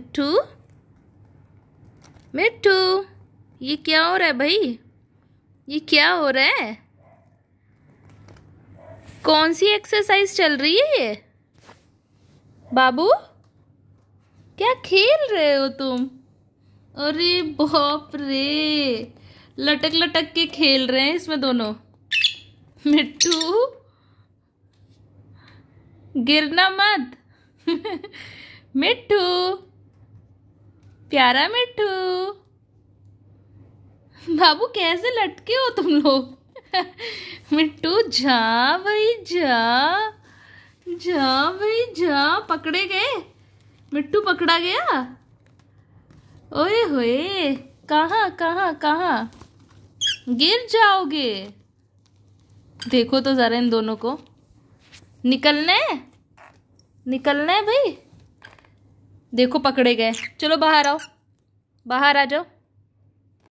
मिट्टू मिट्टू ये क्या हो रहा है भाई ये क्या हो रहा है कौन सी एक्सरसाइज चल रही है ये बाबू क्या खेल रहे हो तुम अरे बाप रे लटक लटक के खेल रहे हैं इसमें दोनों मिट्टू गिरना मत मिट्टू प्यारा मिट्टू बाबू कैसे लटके हो तुम लोग मिट्टू जा भाई जा जा भाई जा पकड़े गए मिट्टू पकड़ा गया ओए होए कहाँ कहाँ कहाँ गिर जाओगे देखो तो ज़रा इन दोनों को निकलने निकलने भाई देखो पकड़े गए चलो बाहर आओ बाहर आ जाओ